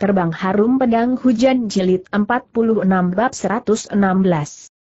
Terbang Harum Pedang Hujan Jilid 46 Bab 116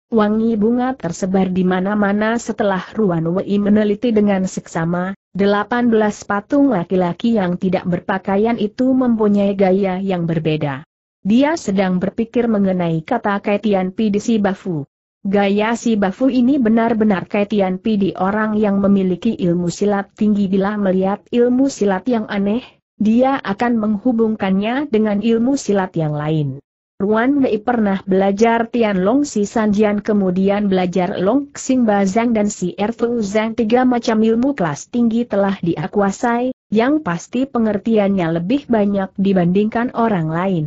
Wangi bunga tersebar di mana-mana setelah Ruan Wei meneliti dengan seksama, 18 patung laki-laki yang tidak berpakaian itu mempunyai gaya yang berbeda. Dia sedang berpikir mengenai kata Kaitian Pi di Bafu. Gaya Si Bafu ini benar-benar Kaitian Pi di orang yang memiliki ilmu silat tinggi bila melihat ilmu silat yang aneh, dia akan menghubungkannya dengan ilmu silat yang lain. Ruan Mei pernah belajar Tianlong Si Sanjian kemudian belajar Long Xing Bazang dan Si Erfu Zhang tiga macam ilmu kelas tinggi telah dia yang pasti pengertiannya lebih banyak dibandingkan orang lain.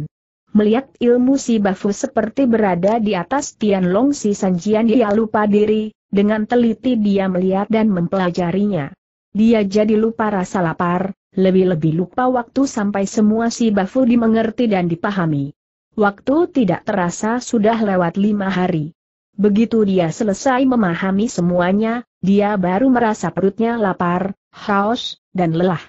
Melihat ilmu si Bafu seperti berada di atas Tianlong Si Sanjian dia lupa diri, dengan teliti dia melihat dan mempelajarinya. Dia jadi lupa rasa lapar, lebih-lebih lupa waktu sampai semua si Bafu dimengerti dan dipahami. Waktu tidak terasa sudah lewat lima hari. Begitu dia selesai memahami semuanya, dia baru merasa perutnya lapar, haus, dan lelah.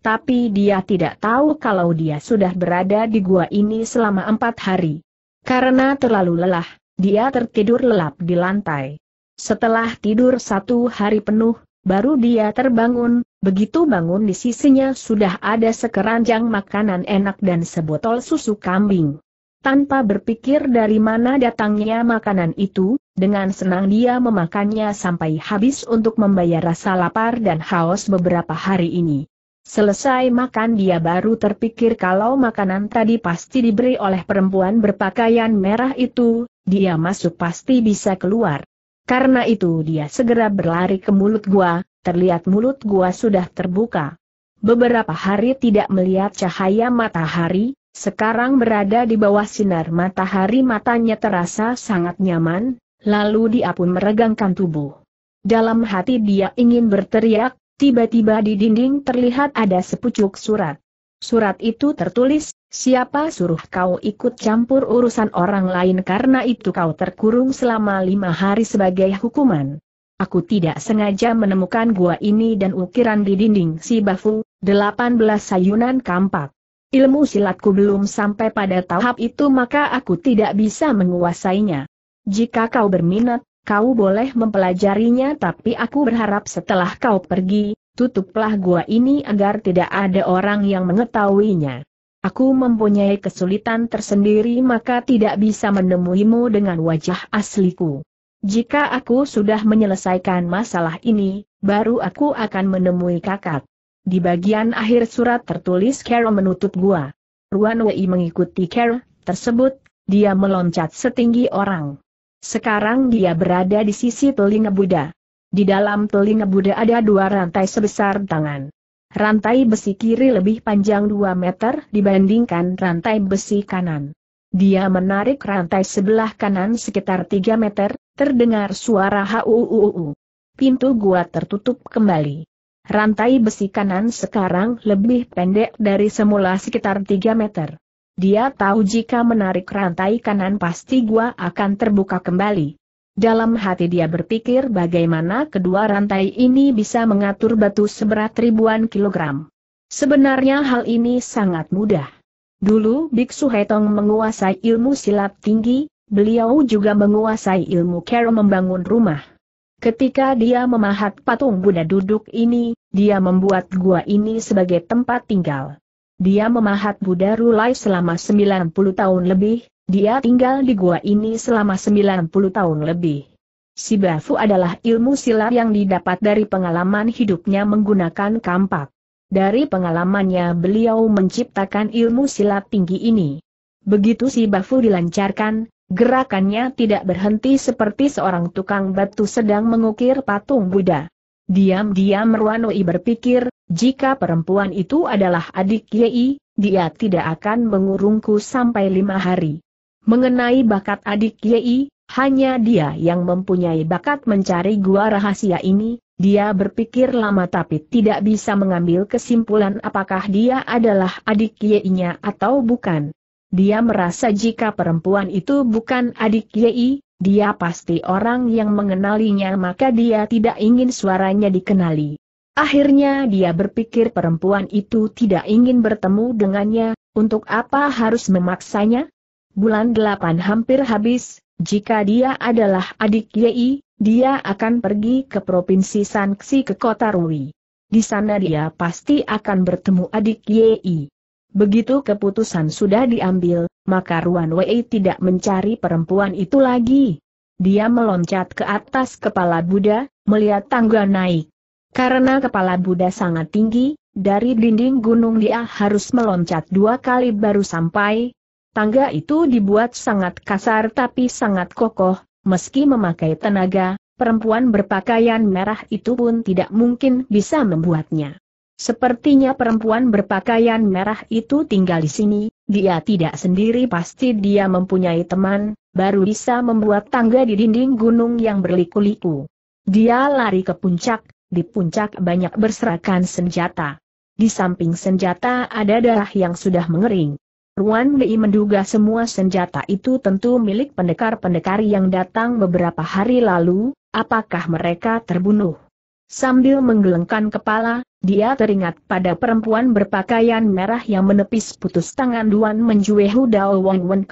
Tapi dia tidak tahu kalau dia sudah berada di gua ini selama empat hari. Karena terlalu lelah, dia tertidur lelap di lantai. Setelah tidur satu hari penuh, baru dia terbangun, Begitu bangun di sisinya sudah ada sekeranjang makanan enak dan sebotol susu kambing. Tanpa berpikir dari mana datangnya makanan itu, dengan senang dia memakannya sampai habis untuk membayar rasa lapar dan haus beberapa hari ini. Selesai makan dia baru terpikir kalau makanan tadi pasti diberi oleh perempuan berpakaian merah itu, dia masuk pasti bisa keluar. Karena itu dia segera berlari ke mulut gua, terlihat mulut gua sudah terbuka. Beberapa hari tidak melihat cahaya matahari, sekarang berada di bawah sinar matahari matanya terasa sangat nyaman, lalu dia pun meregangkan tubuh. Dalam hati dia ingin berteriak, tiba-tiba di dinding terlihat ada sepucuk surat. Surat itu tertulis, siapa suruh kau ikut campur urusan orang lain karena itu kau terkurung selama lima hari sebagai hukuman. Aku tidak sengaja menemukan gua ini dan ukiran di dinding si Bafu, 18 sayunan kampak. Ilmu silatku belum sampai pada tahap itu maka aku tidak bisa menguasainya. Jika kau berminat, kau boleh mempelajarinya tapi aku berharap setelah kau pergi, tutuplah gua ini agar tidak ada orang yang mengetahuinya. Aku mempunyai kesulitan tersendiri maka tidak bisa menemuimu dengan wajah asliku. Jika aku sudah menyelesaikan masalah ini, baru aku akan menemui kakak. Di bagian akhir surat tertulis Carol menutup gua. Ruan Wei mengikuti Carol tersebut, dia meloncat setinggi orang. Sekarang dia berada di sisi telinga Buddha. Di dalam telinga Buddha ada dua rantai sebesar tangan. Rantai besi kiri lebih panjang 2 meter dibandingkan rantai besi kanan. Dia menarik rantai sebelah kanan sekitar 3 meter, Terdengar suara HUUUU. Pintu gua tertutup kembali. Rantai besi kanan sekarang lebih pendek dari semula sekitar 3 meter. Dia tahu jika menarik rantai kanan pasti gua akan terbuka kembali. Dalam hati dia berpikir bagaimana kedua rantai ini bisa mengatur batu seberat ribuan kilogram. Sebenarnya hal ini sangat mudah. Dulu Biksu Hetong menguasai ilmu silat tinggi, beliau juga menguasai ilmu cara membangun rumah. Ketika dia memahat patung Buddha duduk ini, dia membuat gua ini sebagai tempat tinggal. Dia memahat Buddha Rulai selama 90 tahun lebih, dia tinggal di gua ini selama 90 tahun lebih. Sibafu adalah ilmu silat yang didapat dari pengalaman hidupnya menggunakan kampak. Dari pengalamannya beliau menciptakan ilmu silat tinggi ini. Begitu Sibafu dilancarkan, Gerakannya tidak berhenti seperti seorang tukang batu sedang mengukir patung Buddha. Diam-diam Ruanoi berpikir, jika perempuan itu adalah adik Yei, dia tidak akan mengurungku sampai lima hari. Mengenai bakat adik Yei, hanya dia yang mempunyai bakat mencari gua rahasia ini, dia berpikir lama tapi tidak bisa mengambil kesimpulan apakah dia adalah adik Yei-nya atau bukan. Dia merasa jika perempuan itu bukan adik Yei, dia pasti orang yang mengenalinya maka dia tidak ingin suaranya dikenali. Akhirnya dia berpikir perempuan itu tidak ingin bertemu dengannya, untuk apa harus memaksanya? Bulan delapan hampir habis, jika dia adalah adik Yei, dia akan pergi ke Provinsi Sanksi ke kota Rui. Di sana dia pasti akan bertemu adik Yei. Begitu keputusan sudah diambil, maka Ruan Wei tidak mencari perempuan itu lagi. Dia meloncat ke atas kepala Buddha, melihat tangga naik. Karena kepala Buddha sangat tinggi, dari dinding gunung dia harus meloncat dua kali baru sampai. Tangga itu dibuat sangat kasar tapi sangat kokoh, meski memakai tenaga, perempuan berpakaian merah itu pun tidak mungkin bisa membuatnya. Sepertinya perempuan berpakaian merah itu tinggal di sini, dia tidak sendiri pasti dia mempunyai teman, baru bisa membuat tangga di dinding gunung yang berliku-liku. Dia lari ke puncak, di puncak banyak berserakan senjata. Di samping senjata ada darah yang sudah mengering. Ruan Dei menduga semua senjata itu tentu milik pendekar-pendekar yang datang beberapa hari lalu, apakah mereka terbunuh? Sambil menggelengkan kepala, dia teringat pada perempuan berpakaian merah yang menepis putus tangan Duan Menjuehu Dao Wang Wen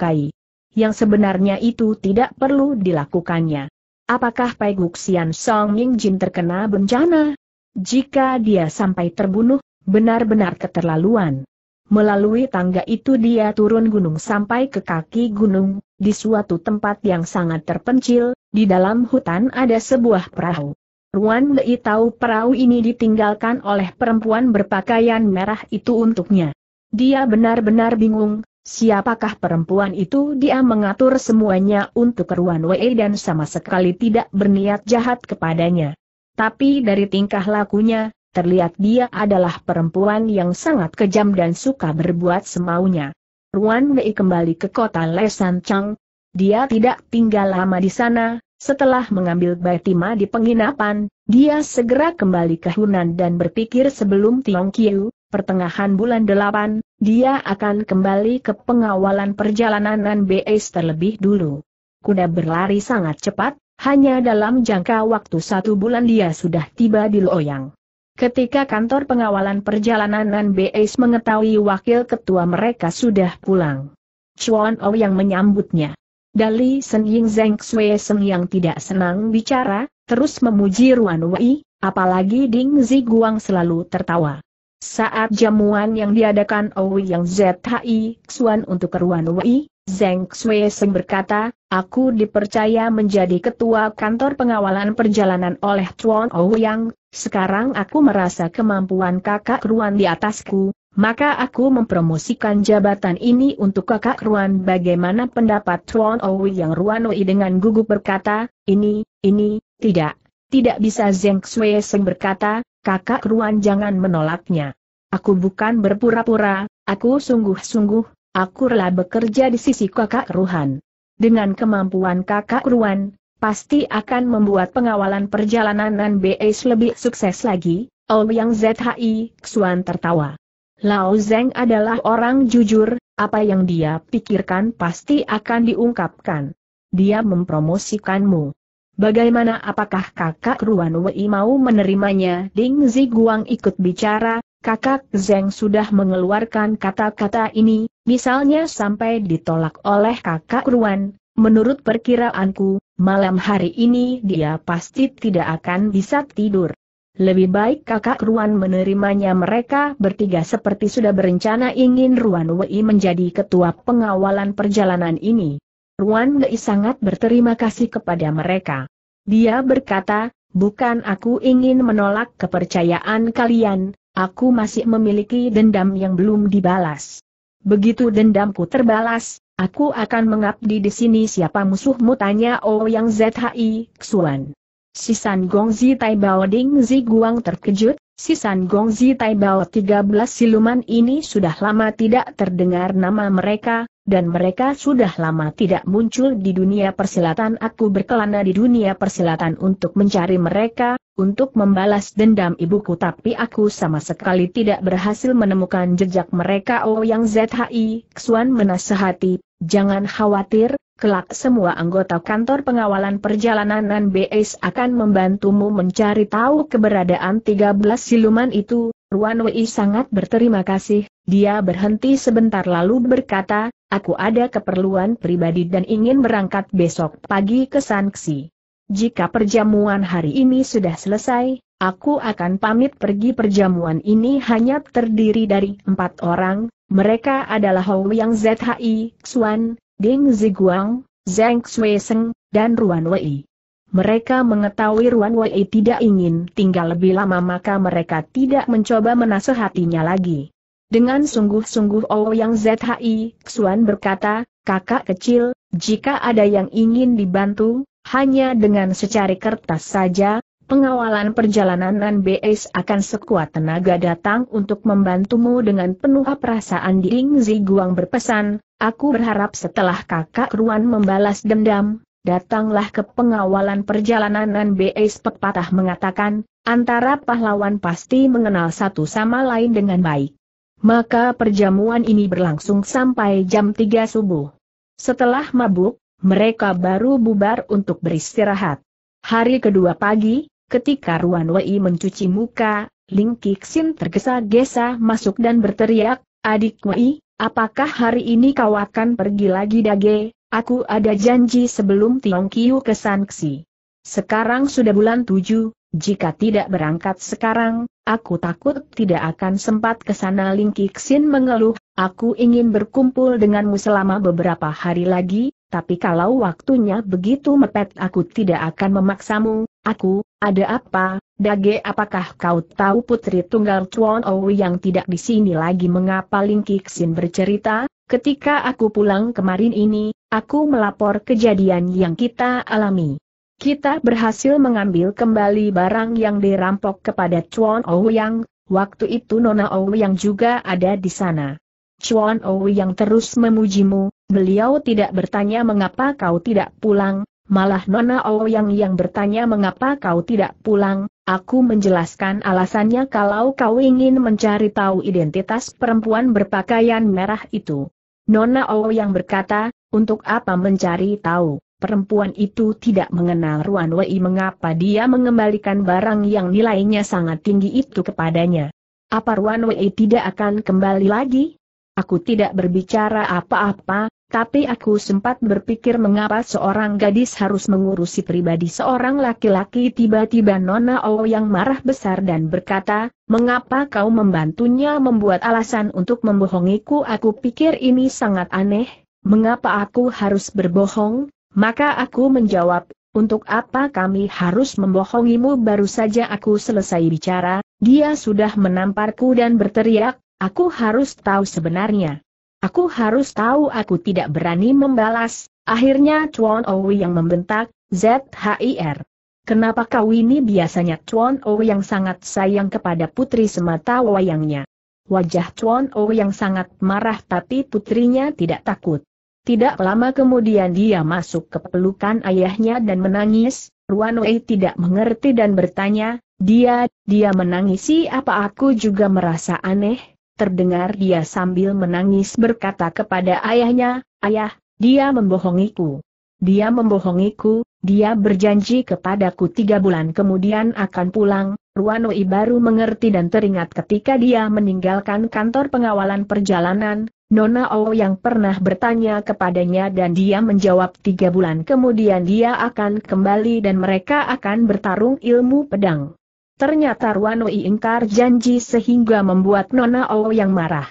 Yang sebenarnya itu tidak perlu dilakukannya. Apakah Pai Guxian Song Ying Jin terkena bencana? Jika dia sampai terbunuh, benar-benar keterlaluan. Melalui tangga itu dia turun gunung sampai ke kaki gunung, di suatu tempat yang sangat terpencil, di dalam hutan ada sebuah perahu. Ruan Lei tahu perahu ini ditinggalkan oleh perempuan berpakaian merah itu untuknya. Dia benar-benar bingung, siapakah perempuan itu dia mengatur semuanya untuk Ruan Wei dan sama sekali tidak berniat jahat kepadanya. Tapi dari tingkah lakunya, terlihat dia adalah perempuan yang sangat kejam dan suka berbuat semaunya. Ruan Wei kembali ke kota Lesan Chang. Dia tidak tinggal lama di sana, setelah mengambil Baitima di penginapan, dia segera kembali ke Hunan dan berpikir sebelum Tiong Kiu, pertengahan bulan delapan, dia akan kembali ke pengawalan perjalanan NBS terlebih dulu. Kuda berlari sangat cepat, hanya dalam jangka waktu satu bulan dia sudah tiba di Loyang. Ketika kantor pengawalan perjalanan NBS mengetahui wakil ketua mereka sudah pulang. Chuan Ouyang menyambutnya. Dali Sen Ying Zeng Sui Sen yang tidak senang bicara, terus memuji Ruan Wei, apalagi Ding Zi Guang selalu tertawa. Saat jamuan yang diadakan Owi yang ZHI Xuan untuk Ruan Wei, Zeng Sui Sen berkata, aku dipercaya menjadi ketua kantor pengawalan perjalanan oleh Chuan Owi yang, sekarang aku merasa kemampuan kakak Ruan di atasku, maka aku mempromosikan jabatan ini untuk kakak Ruan. Bagaimana pendapat Tuan Owi yang Ruan Owi dengan gugup berkata, ini, ini, tidak, tidak bisa Zeng Xue Seng berkata, kakak Ruan jangan menolaknya. Aku bukan berpura-pura, aku sungguh-sungguh, aku rela bekerja di sisi kakak Ruan. Dengan kemampuan kakak Ruan, pasti akan membuat pengawalan perjalanan NBS lebih sukses lagi, Owi yang ZHI, Xuan tertawa. Lao Zeng adalah orang jujur, apa yang dia pikirkan pasti akan diungkapkan. Dia mempromosikanmu. Bagaimana apakah kakak Ruan Wei mau menerimanya? Ding Ziguang ikut bicara, kakak Zeng sudah mengeluarkan kata-kata ini, misalnya sampai ditolak oleh kakak Ruan. Menurut perkiraanku, malam hari ini dia pasti tidak akan bisa tidur. Lebih baik kakak Ruan menerimanya mereka bertiga seperti sudah berencana ingin Ruan Wei menjadi ketua pengawalan perjalanan ini. Ruan Wei sangat berterima kasih kepada mereka. Dia berkata, bukan aku ingin menolak kepercayaan kalian, aku masih memiliki dendam yang belum dibalas. Begitu dendamku terbalas, aku akan mengabdi di sini siapa musuhmu tanya Ouyang Zhi Xuan. Sisan San Gongzi Taibao Ding Guang terkejut, Sisan San Gongzi Taibao 13 siluman ini sudah lama tidak terdengar nama mereka, dan mereka sudah lama tidak muncul di dunia persilatan. Aku berkelana di dunia persilatan untuk mencari mereka, untuk membalas dendam ibuku tapi aku sama sekali tidak berhasil menemukan jejak mereka Oh Yang ZHI, Xuan menasehati, jangan khawatir, kelak semua anggota kantor pengawalan perjalanan NBS akan membantumu mencari tahu keberadaan 13 siluman itu, Ruan Wei sangat berterima kasih, dia berhenti sebentar lalu berkata, aku ada keperluan pribadi dan ingin berangkat besok pagi ke Sanksi jika perjamuan hari ini sudah selesai, aku akan pamit pergi perjamuan ini hanya terdiri dari empat orang, mereka adalah Hou Yang Zhi, Xuan, Ding Ziguang, Zhang Xueseng, dan Ruan Wei. Mereka mengetahui Ruan Wei tidak ingin tinggal lebih lama maka mereka tidak mencoba menasehatinya lagi. Dengan sungguh-sungguh Yang Zhi Xuan berkata, kakak kecil, jika ada yang ingin dibantu, hanya dengan secari kertas saja, pengawalan perjalanan NBS akan sekuat tenaga datang untuk membantumu dengan penuh perasaan Ding Ziguang berpesan, aku berharap setelah kakak Ruan membalas dendam, datanglah ke pengawalan perjalanan NBS pepatah mengatakan, antara pahlawan pasti mengenal satu sama lain dengan baik. Maka perjamuan ini berlangsung sampai jam 3 subuh. Setelah mabuk, mereka baru bubar untuk beristirahat. Hari kedua pagi, ketika Ruan Wei mencuci muka, Ling Kixin tergesa-gesa masuk dan berteriak, Adik Wei, apakah hari ini kau akan pergi lagi dage? Aku ada janji sebelum Tiong Kiu ke Sanksi. Sekarang sudah bulan tujuh, jika tidak berangkat sekarang, aku takut tidak akan sempat ke sana Ling Kixin mengeluh, aku ingin berkumpul denganmu selama beberapa hari lagi, tapi kalau waktunya begitu mepet aku tidak akan memaksamu, aku, ada apa, Dage apakah kau tahu putri tunggal Chuan Ou yang tidak di sini lagi mengapa Ling Kixin bercerita, ketika aku pulang kemarin ini, aku melapor kejadian yang kita alami. Kita berhasil mengambil kembali barang yang dirampok kepada Chuan Ou yang, waktu itu Nona Ou yang juga ada di sana. Chuan Owi yang terus memujimu, beliau tidak bertanya mengapa kau tidak pulang, malah Nona Ouyang yang bertanya mengapa kau tidak pulang, aku menjelaskan alasannya kalau kau ingin mencari tahu identitas perempuan berpakaian merah itu. Nona yang berkata, untuk apa mencari tahu, perempuan itu tidak mengenal Ruan Wei mengapa dia mengembalikan barang yang nilainya sangat tinggi itu kepadanya. Apa Ruan Wei tidak akan kembali lagi? Aku tidak berbicara apa-apa, tapi aku sempat berpikir mengapa seorang gadis harus mengurusi pribadi seorang laki-laki tiba-tiba Nona O yang marah besar dan berkata, mengapa kau membantunya membuat alasan untuk membohongiku aku pikir ini sangat aneh, mengapa aku harus berbohong, maka aku menjawab, untuk apa kami harus membohongimu baru saja aku selesai bicara, dia sudah menamparku dan berteriak, Aku harus tahu sebenarnya. Aku harus tahu aku tidak berani membalas, akhirnya Chuan Owi yang membentak, ZHIR. Kenapa kau ini biasanya Chuan Owi yang sangat sayang kepada putri semata wayangnya. Wajah Chuan Owi yang sangat marah tapi putrinya tidak takut. Tidak lama kemudian dia masuk ke pelukan ayahnya dan menangis, Ruan Wei tidak mengerti dan bertanya, dia, dia menangisi apa aku juga merasa aneh, terdengar dia sambil menangis berkata kepada ayahnya, Ayah, dia membohongiku. Dia membohongiku, dia berjanji kepadaku tiga bulan kemudian akan pulang, Ruanoi baru mengerti dan teringat ketika dia meninggalkan kantor pengawalan perjalanan, Nona O yang pernah bertanya kepadanya dan dia menjawab tiga bulan kemudian dia akan kembali dan mereka akan bertarung ilmu pedang. Ternyata Wei ingkar janji sehingga membuat Nona O yang marah.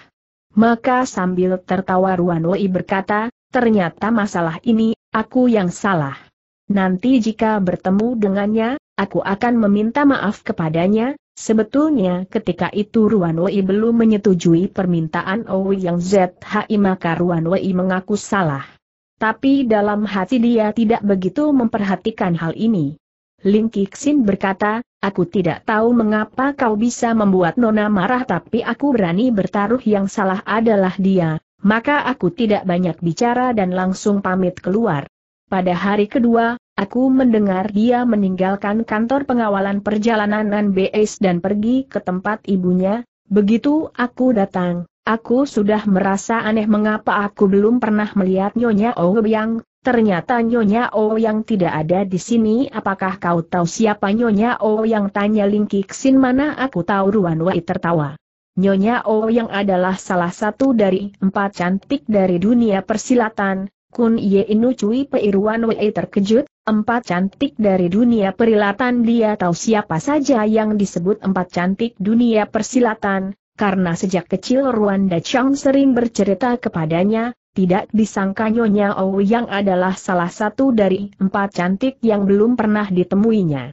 Maka sambil tertawa Wei berkata, ternyata masalah ini, aku yang salah. Nanti jika bertemu dengannya, aku akan meminta maaf kepadanya, sebetulnya ketika itu Ruan Wei belum menyetujui permintaan O yang ZHI maka Wei mengaku salah. Tapi dalam hati dia tidak begitu memperhatikan hal ini. Ling Kixin berkata, aku tidak tahu mengapa kau bisa membuat Nona marah tapi aku berani bertaruh yang salah adalah dia, maka aku tidak banyak bicara dan langsung pamit keluar. Pada hari kedua, aku mendengar dia meninggalkan kantor pengawalan perjalanan NBS dan pergi ke tempat ibunya, begitu aku datang. Aku sudah merasa aneh mengapa aku belum pernah melihat Nyonya yang Ternyata Nyonya O yang tidak ada di sini apakah kau tahu siapa Nyonya O yang tanya Ling Kixin mana aku tahu Ruan Wei tertawa. Nyonya O yang adalah salah satu dari empat cantik dari dunia persilatan, Kun Ye Inu Cui Pei Ruan Wei terkejut, empat cantik dari dunia perilatan dia tahu siapa saja yang disebut empat cantik dunia persilatan, karena sejak kecil Ruan Chang sering bercerita kepadanya, tidak disangka Nyonya yang adalah salah satu dari empat cantik yang belum pernah ditemuinya.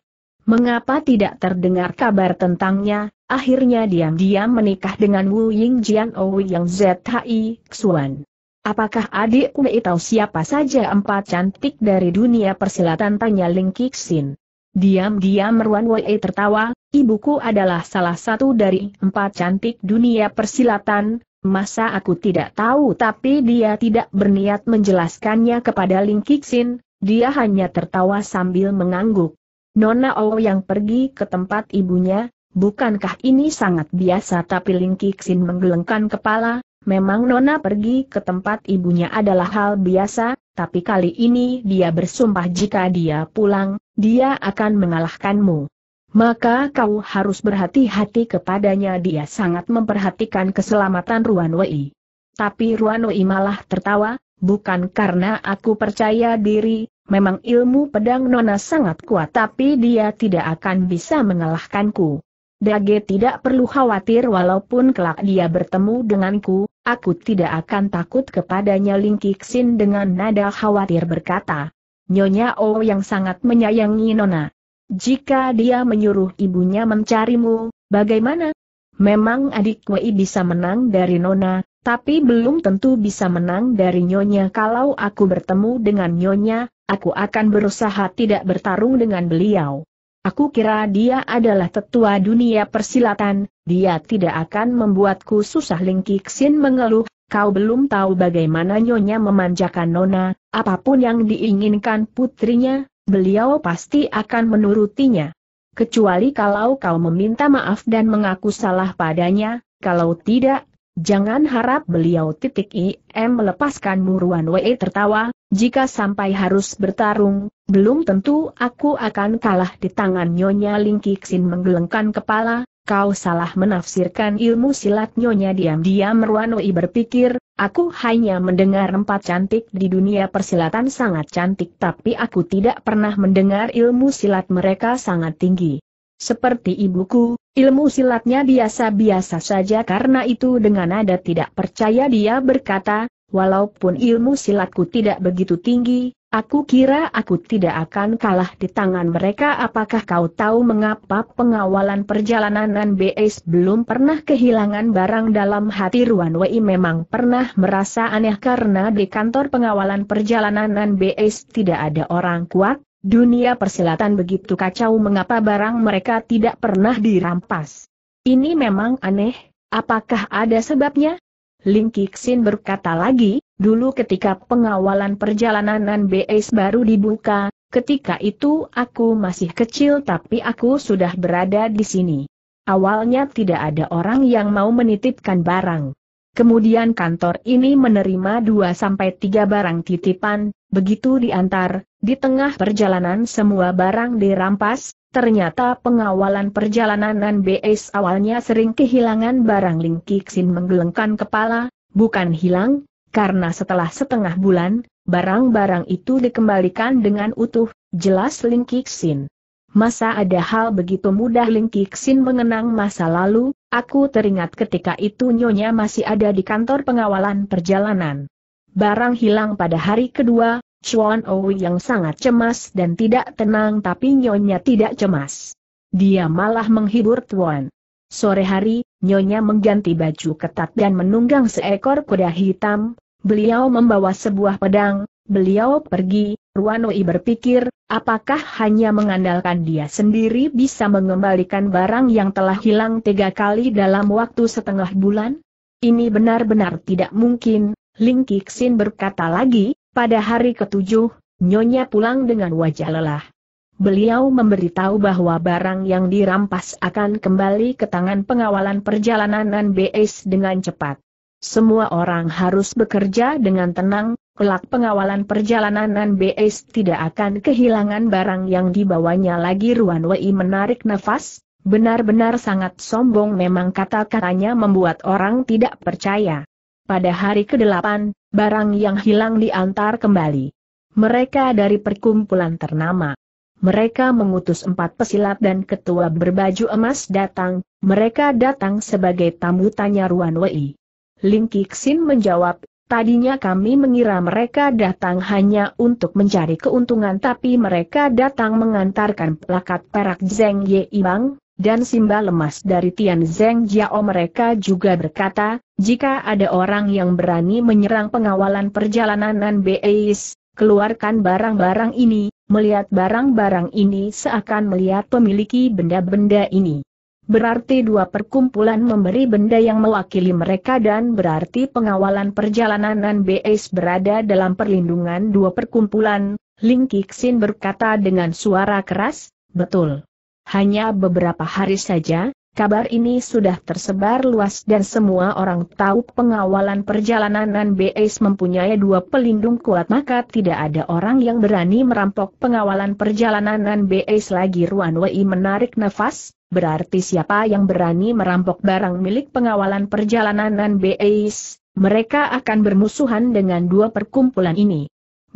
Mengapa tidak terdengar kabar tentangnya, akhirnya diam-diam menikah dengan Wu Ying Jian yang Zhi Xuan. Apakah adik Wei tahu siapa saja empat cantik dari dunia persilatan tanya Ling Kixin. Diam-diam Meruan Wei tertawa, ibuku adalah salah satu dari empat cantik dunia persilatan, Masa aku tidak tahu tapi dia tidak berniat menjelaskannya kepada Ling Kixin, dia hanya tertawa sambil mengangguk. Nona O oh yang pergi ke tempat ibunya, bukankah ini sangat biasa tapi Ling Kixin menggelengkan kepala, memang Nona pergi ke tempat ibunya adalah hal biasa, tapi kali ini dia bersumpah jika dia pulang, dia akan mengalahkanmu maka kau harus berhati-hati kepadanya dia sangat memperhatikan keselamatan Ruan Wei. Tapi Ruan Wei malah tertawa, bukan karena aku percaya diri, memang ilmu pedang Nona sangat kuat tapi dia tidak akan bisa mengalahkanku. Dage tidak perlu khawatir walaupun kelak dia bertemu denganku, aku tidak akan takut kepadanya Ling Kixin dengan nada khawatir berkata. Nyonya O oh yang sangat menyayangi Nona. Jika dia menyuruh ibunya mencarimu, bagaimana? Memang adik Wei bisa menang dari Nona, tapi belum tentu bisa menang dari Nyonya kalau aku bertemu dengan Nyonya, aku akan berusaha tidak bertarung dengan beliau. Aku kira dia adalah tetua dunia persilatan, dia tidak akan membuatku susah Lingki Xin mengeluh, kau belum tahu bagaimana Nyonya memanjakan Nona, apapun yang diinginkan putrinya, beliau pasti akan menurutinya. Kecuali kalau kau meminta maaf dan mengaku salah padanya, kalau tidak, jangan harap beliau titik IM melepaskan muruan WE tertawa, jika sampai harus bertarung, belum tentu aku akan kalah di tangan Nyonya Lingkixin menggelengkan kepala, kau salah menafsirkan ilmu silat nyonya diam-diam Ruanoi berpikir, aku hanya mendengar empat cantik di dunia persilatan sangat cantik tapi aku tidak pernah mendengar ilmu silat mereka sangat tinggi. Seperti ibuku, ilmu silatnya biasa-biasa saja karena itu dengan nada tidak percaya dia berkata, walaupun ilmu silatku tidak begitu tinggi, Aku kira aku tidak akan kalah di tangan mereka apakah kau tahu mengapa pengawalan perjalanan NBS belum pernah kehilangan barang dalam hati Ruan Wei memang pernah merasa aneh karena di kantor pengawalan perjalanan NBS tidak ada orang kuat, dunia persilatan begitu kacau mengapa barang mereka tidak pernah dirampas. Ini memang aneh, apakah ada sebabnya? Ling Kixin berkata lagi, Dulu ketika pengawalan perjalanan NBS baru dibuka, ketika itu aku masih kecil tapi aku sudah berada di sini. Awalnya tidak ada orang yang mau menitipkan barang. Kemudian kantor ini menerima 2-3 barang titipan, begitu diantar, di tengah perjalanan semua barang dirampas, ternyata pengawalan perjalanan NBS awalnya sering kehilangan barang Ling Kixin menggelengkan kepala, bukan hilang, karena setelah setengah bulan, barang-barang itu dikembalikan dengan utuh, jelas Ling Kixin. Masa ada hal begitu mudah Ling Kixin mengenang masa lalu, aku teringat ketika itu Nyonya masih ada di kantor pengawalan perjalanan. Barang hilang pada hari kedua, Chuan Owi yang sangat cemas dan tidak tenang tapi Nyonya tidak cemas. Dia malah menghibur Tuan. Sore hari, Nyonya mengganti baju ketat dan menunggang seekor kuda hitam, beliau membawa sebuah pedang, beliau pergi, Ruanoi berpikir, apakah hanya mengandalkan dia sendiri bisa mengembalikan barang yang telah hilang tiga kali dalam waktu setengah bulan? Ini benar-benar tidak mungkin, Ling Kixin berkata lagi, pada hari ketujuh, Nyonya pulang dengan wajah lelah beliau memberitahu bahwa barang yang dirampas akan kembali ke tangan pengawalan perjalanan NBS dengan cepat. Semua orang harus bekerja dengan tenang, kelak pengawalan perjalanan NBS tidak akan kehilangan barang yang dibawanya lagi Ruan Wei menarik nafas, benar-benar sangat sombong memang kata-katanya membuat orang tidak percaya. Pada hari ke-8, barang yang hilang diantar kembali. Mereka dari perkumpulan ternama mereka mengutus empat pesilat dan ketua berbaju emas datang, mereka datang sebagai tamu tanya Ruan Wei. Ling Kixin menjawab, tadinya kami mengira mereka datang hanya untuk mencari keuntungan tapi mereka datang mengantarkan plakat perak Zeng Ye Ibang, dan simbal lemas dari Tian Zeng Jiao mereka juga berkata, jika ada orang yang berani menyerang pengawalan perjalanan Beis, keluarkan barang-barang ini, Melihat barang-barang ini seakan melihat pemiliki benda-benda ini. Berarti dua perkumpulan memberi benda yang mewakili mereka dan berarti pengawalan perjalanan NBS berada dalam perlindungan dua perkumpulan, Ling Kixin berkata dengan suara keras, betul. Hanya beberapa hari saja, Kabar ini sudah tersebar luas dan semua orang tahu pengawalan perjalanan Beis mempunyai dua pelindung kuat maka tidak ada orang yang berani merampok pengawalan perjalanan Beis lagi Ruan Wei menarik nafas, berarti siapa yang berani merampok barang milik pengawalan perjalanan Beis, mereka akan bermusuhan dengan dua perkumpulan ini.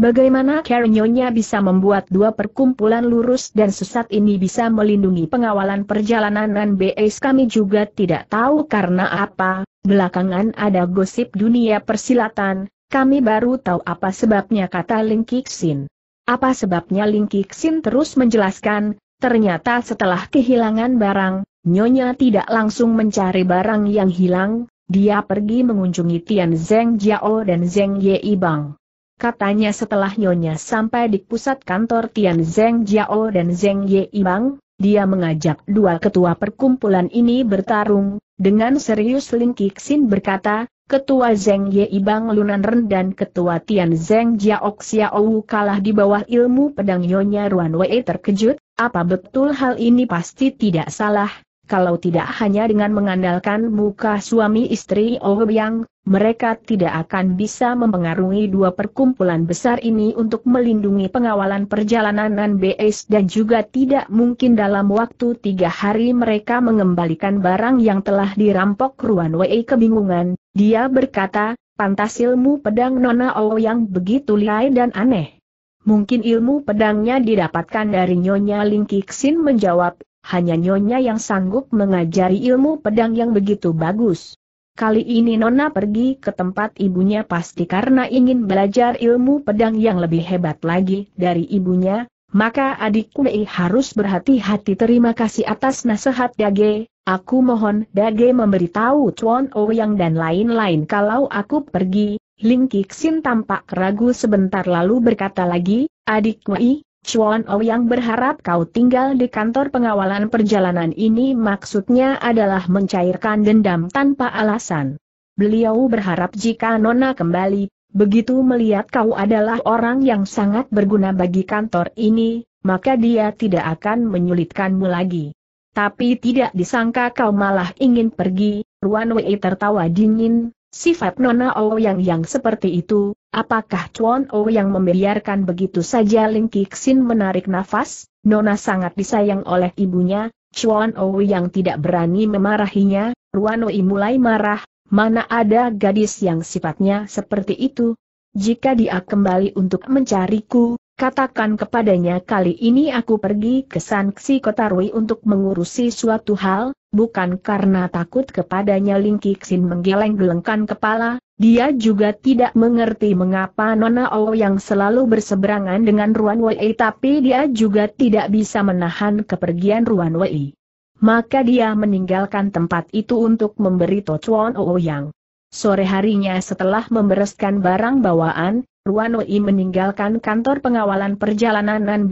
Bagaimana Karenyonya bisa membuat dua perkumpulan lurus dan sesat ini bisa melindungi pengawalan perjalanan NBS kami juga tidak tahu karena apa, belakangan ada gosip dunia persilatan, kami baru tahu apa sebabnya kata Ling Kixin. Apa sebabnya Ling Kixin terus menjelaskan, ternyata setelah kehilangan barang, Nyonya tidak langsung mencari barang yang hilang, dia pergi mengunjungi Tian Zeng Jiao dan Zeng Yeibang katanya setelah Nyonya sampai di pusat kantor Tian Zeng Jiao dan Zeng Ye Ibang, dia mengajak dua ketua perkumpulan ini bertarung, dengan serius Ling Kixin berkata, Ketua Zeng Ye Ibang Lunan Ren dan Ketua Tian Zeng Jiao Xiao kalah di bawah ilmu pedang Nyonya Ruan Wei terkejut, apa betul hal ini pasti tidak salah, kalau tidak hanya dengan mengandalkan muka suami istri Oh Yang, mereka tidak akan bisa mempengaruhi dua perkumpulan besar ini untuk melindungi pengawalan perjalanan NBS dan juga tidak mungkin dalam waktu tiga hari mereka mengembalikan barang yang telah dirampok Ruan Wei kebingungan, dia berkata, pantas ilmu pedang Nona O yang begitu lihai dan aneh. Mungkin ilmu pedangnya didapatkan dari Nyonya Ling Kixin menjawab, hanya Nyonya yang sanggup mengajari ilmu pedang yang begitu bagus. Kali ini Nona pergi ke tempat ibunya pasti karena ingin belajar ilmu pedang yang lebih hebat lagi dari ibunya, maka adik Wei harus berhati-hati terima kasih atas nasihat Dage, aku mohon Dage memberitahu Chuan Ouyang dan lain-lain kalau aku pergi, Ling Kixin tampak ragu sebentar lalu berkata lagi, adik Wei, Chuan Ouyang berharap kau tinggal di kantor pengawalan perjalanan ini maksudnya adalah mencairkan dendam tanpa alasan. Beliau berharap jika Nona kembali, begitu melihat kau adalah orang yang sangat berguna bagi kantor ini, maka dia tidak akan menyulitkanmu lagi. Tapi tidak disangka kau malah ingin pergi, Ruan Wei tertawa dingin, Sifat Nona Ouyang yang seperti itu, apakah Chuan O yang membiarkan begitu saja Ling Kixin menarik nafas? Nona sangat disayang oleh ibunya, Chuan O yang tidak berani memarahinya, Ruan Ruanoi mulai marah, mana ada gadis yang sifatnya seperti itu? Jika dia kembali untuk mencariku, Katakan kepadanya kali ini aku pergi ke Sanksi Kotarui untuk mengurusi suatu hal, bukan karena takut kepadanya Ling Kixin menggeleng-gelengkan kepala, dia juga tidak mengerti mengapa Nona Ou yang selalu berseberangan dengan Ruan Wei tapi dia juga tidak bisa menahan kepergian Ruan Wei. Maka dia meninggalkan tempat itu untuk memberi To Ouyang. Sore harinya setelah membereskan barang bawaan, Ruanoi meninggalkan kantor pengawalan perjalanan Ding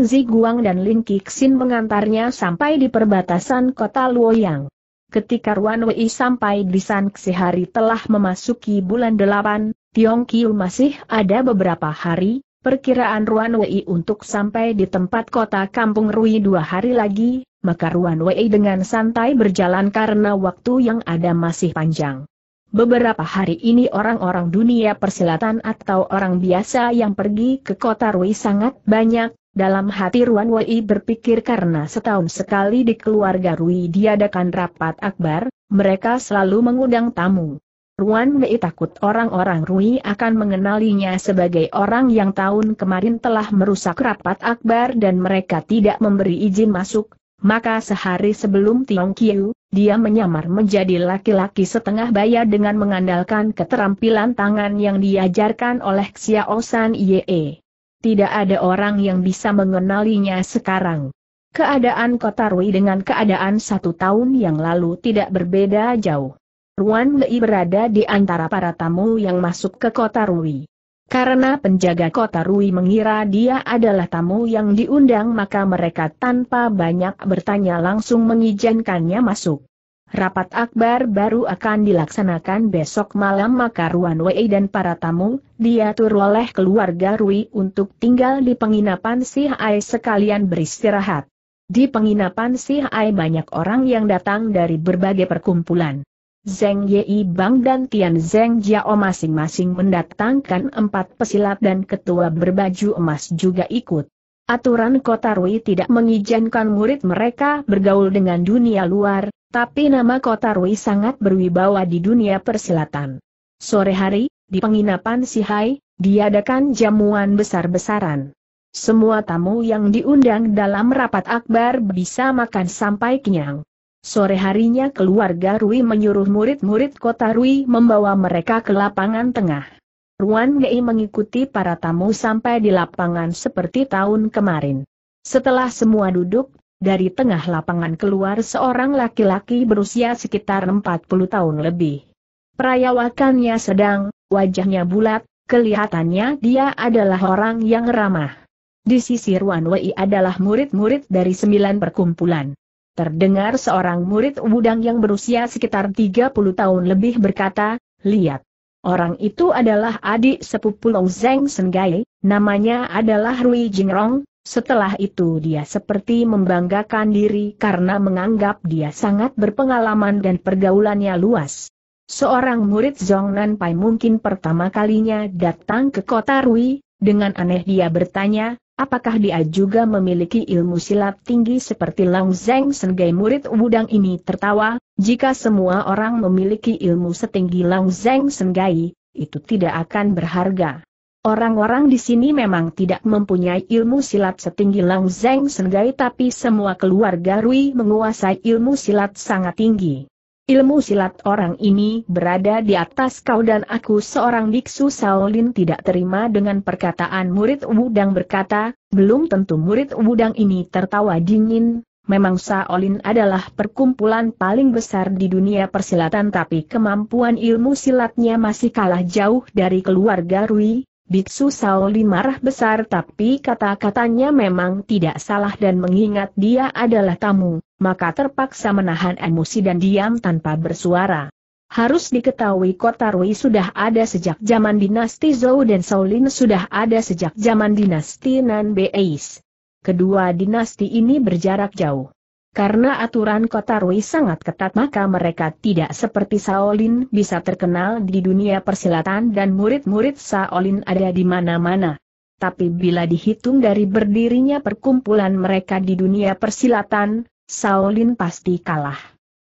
Zi Ziguang dan Ling Kixin mengantarnya sampai di perbatasan kota Luoyang. Ketika Ruanoi sampai di Sanksi hari telah memasuki bulan delapan, Kiu masih ada beberapa hari, perkiraan Ruanoi untuk sampai di tempat kota kampung Rui dua hari lagi, maka Ruanoi dengan santai berjalan karena waktu yang ada masih panjang. Beberapa hari ini orang-orang dunia persilatan atau orang biasa yang pergi ke kota Rui sangat banyak, dalam hati Ruan Wei berpikir karena setahun sekali di keluarga Rui diadakan rapat akbar, mereka selalu mengundang tamu. Ruan Wei takut orang-orang Rui akan mengenalinya sebagai orang yang tahun kemarin telah merusak rapat akbar dan mereka tidak memberi izin masuk, maka sehari sebelum Tiong Kiu, dia menyamar menjadi laki-laki setengah baya dengan mengandalkan keterampilan tangan yang diajarkan oleh Xiao San Ye. Tidak ada orang yang bisa mengenalinya sekarang. Keadaan kota Rui dengan keadaan satu tahun yang lalu tidak berbeda jauh. Ruan Lei berada di antara para tamu yang masuk ke kota Rui. Karena penjaga kota Rui mengira dia adalah tamu yang diundang maka mereka tanpa banyak bertanya langsung mengizinkannya masuk. Rapat akbar baru akan dilaksanakan besok malam maka Ruan Wei dan para tamu, diatur oleh keluarga Rui untuk tinggal di penginapan Si Hai sekalian beristirahat. Di penginapan Si Hai banyak orang yang datang dari berbagai perkumpulan. Zeng Yi Bang dan Tian Zeng Jiao masing-masing mendatangkan empat pesilat dan ketua berbaju emas juga ikut. Aturan kota Rui tidak mengizinkan murid mereka bergaul dengan dunia luar, tapi nama kota Rui sangat berwibawa di dunia persilatan. Sore hari, di penginapan Sihai, diadakan jamuan besar-besaran. Semua tamu yang diundang dalam rapat akbar bisa makan sampai kenyang. Sore harinya keluarga Rui menyuruh murid-murid kota Rui membawa mereka ke lapangan tengah. Ruan Gei mengikuti para tamu sampai di lapangan seperti tahun kemarin. Setelah semua duduk, dari tengah lapangan keluar seorang laki-laki berusia sekitar 40 tahun lebih. Perayawakannya sedang, wajahnya bulat, kelihatannya dia adalah orang yang ramah. Di sisi Ruan Wei adalah murid-murid dari sembilan perkumpulan. Terdengar seorang murid wudang yang berusia sekitar 30 tahun lebih berkata, lihat. Orang itu adalah adik sepupu Long Zeng Senggai, namanya adalah Rui Jingrong, setelah itu dia seperti membanggakan diri karena menganggap dia sangat berpengalaman dan pergaulannya luas. Seorang murid Zhong Pai mungkin pertama kalinya datang ke kota Rui, dengan aneh dia bertanya, Apakah dia juga memiliki ilmu silat tinggi seperti Lang Zeng sebagai murid Wudang ini tertawa, jika semua orang memiliki ilmu setinggi Lang Zeng Senggai, itu tidak akan berharga. Orang-orang di sini memang tidak mempunyai ilmu silat setinggi Lang Zeng Senggai tapi semua keluarga Rui menguasai ilmu silat sangat tinggi. Ilmu silat orang ini berada di atas kau dan aku seorang biksu Saolin tidak terima dengan perkataan murid Wudang berkata, belum tentu murid Wudang ini tertawa dingin, Memang Saolin adalah perkumpulan paling besar di dunia persilatan tapi kemampuan ilmu silatnya masih kalah jauh dari keluarga Rui, Biksu Sauli marah besar tapi kata-katanya memang tidak salah dan mengingat dia adalah tamu, maka terpaksa menahan emosi dan diam tanpa bersuara. Harus diketahui kota Rui sudah ada sejak zaman dinasti Zhou dan Shaolin sudah ada sejak zaman dinasti Nan Beis. Kedua dinasti ini berjarak jauh. Karena aturan kota Rui sangat ketat maka mereka tidak seperti Saolin bisa terkenal di dunia persilatan dan murid-murid Saolin ada di mana-mana. Tapi bila dihitung dari berdirinya perkumpulan mereka di dunia persilatan, Saolin pasti kalah.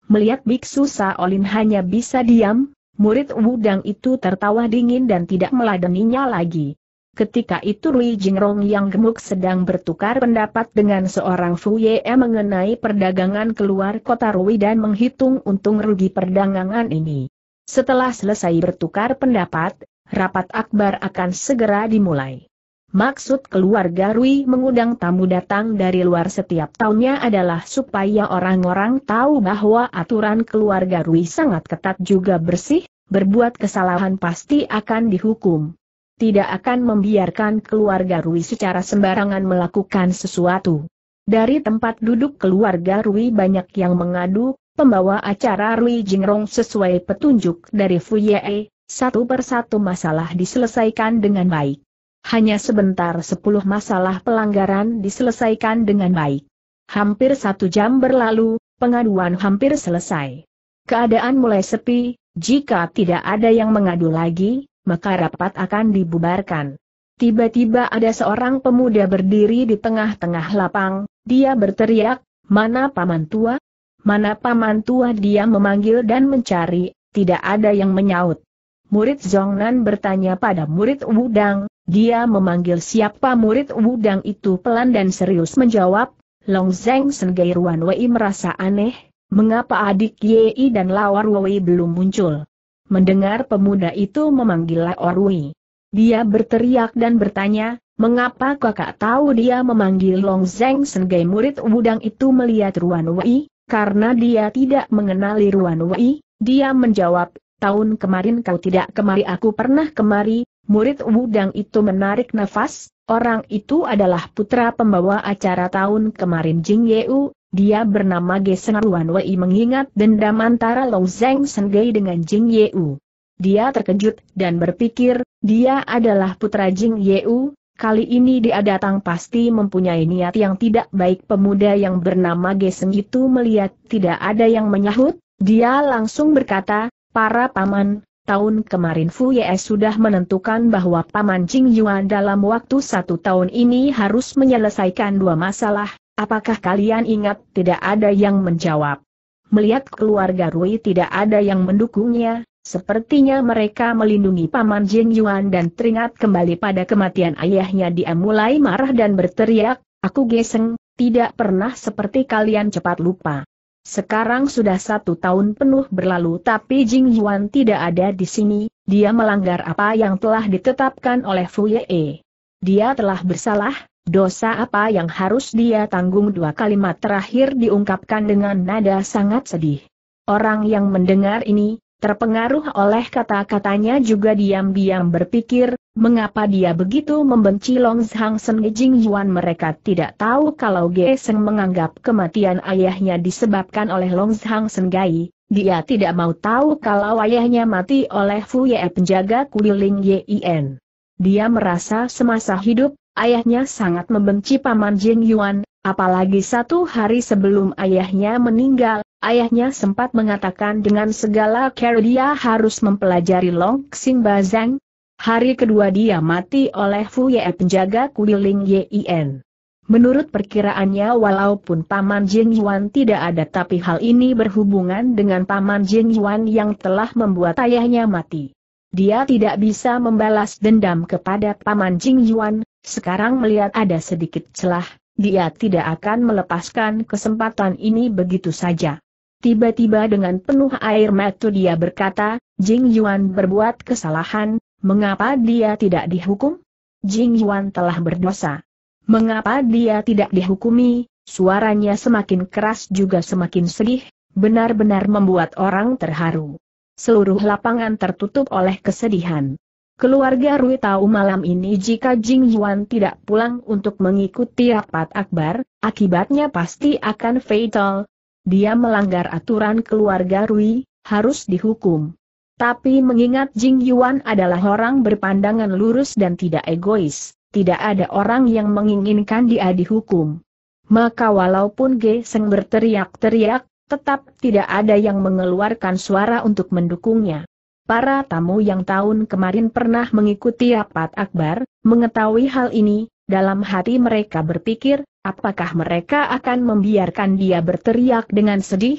Melihat biksu Saolin hanya bisa diam, murid Wudang itu tertawa dingin dan tidak meladeninya lagi. Ketika itu Rui Jingrong yang gemuk sedang bertukar pendapat dengan seorang Fu Ye mengenai perdagangan keluar kota Rui dan menghitung untung rugi perdagangan ini. Setelah selesai bertukar pendapat, rapat akbar akan segera dimulai. Maksud keluarga Rui mengundang tamu datang dari luar setiap tahunnya adalah supaya orang-orang tahu bahwa aturan keluarga Rui sangat ketat juga bersih, berbuat kesalahan pasti akan dihukum tidak akan membiarkan keluarga Rui secara sembarangan melakukan sesuatu. Dari tempat duduk keluarga Rui banyak yang mengadu, pembawa acara Rui Jingrong sesuai petunjuk dari Fu Ye, satu persatu masalah diselesaikan dengan baik. Hanya sebentar sepuluh masalah pelanggaran diselesaikan dengan baik. Hampir satu jam berlalu, pengaduan hampir selesai. Keadaan mulai sepi, jika tidak ada yang mengadu lagi, maka rapat akan dibubarkan. Tiba-tiba ada seorang pemuda berdiri di tengah-tengah lapang, dia berteriak, mana paman tua? Mana paman tua dia memanggil dan mencari, tidak ada yang menyaut. Murid Zongnan bertanya pada murid Wudang, dia memanggil siapa murid Wudang itu pelan dan serius menjawab, Long Zeng Sengai Ruan Wei merasa aneh, mengapa adik Yei dan Lawar Wei belum muncul mendengar pemuda itu memanggil Orui. Dia berteriak dan bertanya, mengapa kakak tahu dia memanggil Long Zeng sebagai murid wudang itu melihat Ruan Wei? Karena dia tidak mengenali Ruan Wei, dia menjawab, tahun kemarin kau tidak kemari aku pernah kemari, murid wudang itu menarik nafas, orang itu adalah putra pembawa acara tahun kemarin Jing Yeu, dia bernama Gesen Wei mengingat dendam antara Long Zeng Senggei dengan Jing Yeu. Dia terkejut dan berpikir, dia adalah putra Jing Yeu, kali ini dia datang pasti mempunyai niat yang tidak baik pemuda yang bernama Gesen itu melihat tidak ada yang menyahut, dia langsung berkata, para paman, tahun kemarin Fu Ye sudah menentukan bahwa paman Jing Yuan dalam waktu satu tahun ini harus menyelesaikan dua masalah, Apakah kalian ingat tidak ada yang menjawab? Melihat keluarga Rui tidak ada yang mendukungnya, sepertinya mereka melindungi Paman Jin Yuan dan teringat kembali pada kematian ayahnya dia mulai marah dan berteriak, Aku geseng, tidak pernah seperti kalian cepat lupa. Sekarang sudah satu tahun penuh berlalu tapi Jing Yuan tidak ada di sini, dia melanggar apa yang telah ditetapkan oleh Fu Ye. Dia telah bersalah, Dosa apa yang harus dia tanggung dua kalimat terakhir diungkapkan dengan nada sangat sedih. Orang yang mendengar ini, terpengaruh oleh kata-katanya juga diam-diam berpikir, mengapa dia begitu membenci Long Zhang Sen Yuan mereka tidak tahu kalau Ge Seng menganggap kematian ayahnya disebabkan oleh Long Zhang Sen Gai, dia tidak mau tahu kalau ayahnya mati oleh Fu Ye penjaga kuliling Yin. Dia merasa semasa hidup, Ayahnya sangat membenci paman Jingyuan, Yuan, apalagi satu hari sebelum ayahnya meninggal, ayahnya sempat mengatakan dengan segala care dia harus mempelajari Long Xing Bazang. Hari kedua dia mati oleh Fu Ye penjaga kudiling Yin. Menurut perkiraannya walaupun Paman Jingyuan Yuan tidak ada tapi hal ini berhubungan dengan Paman Jingyuan Yuan yang telah membuat ayahnya mati. Dia tidak bisa membalas dendam kepada Paman Jingyuan. Yuan, sekarang melihat ada sedikit celah, dia tidak akan melepaskan kesempatan ini begitu saja. Tiba-tiba dengan penuh air mata dia berkata, Jing Yuan berbuat kesalahan, mengapa dia tidak dihukum? Jing Yuan telah berdosa. Mengapa dia tidak dihukumi? Suaranya semakin keras juga semakin sedih, benar-benar membuat orang terharu. Seluruh lapangan tertutup oleh kesedihan. Keluarga Rui tahu malam ini jika Jing Yuan tidak pulang untuk mengikuti rapat akbar, akibatnya pasti akan fatal. Dia melanggar aturan keluarga Rui, harus dihukum. Tapi mengingat Jing Yuan adalah orang berpandangan lurus dan tidak egois, tidak ada orang yang menginginkan dia dihukum. Maka walaupun Ge Seng berteriak-teriak, tetap tidak ada yang mengeluarkan suara untuk mendukungnya. Para tamu yang tahun kemarin pernah mengikuti rapat akbar, mengetahui hal ini, dalam hati mereka berpikir, apakah mereka akan membiarkan dia berteriak dengan sedih?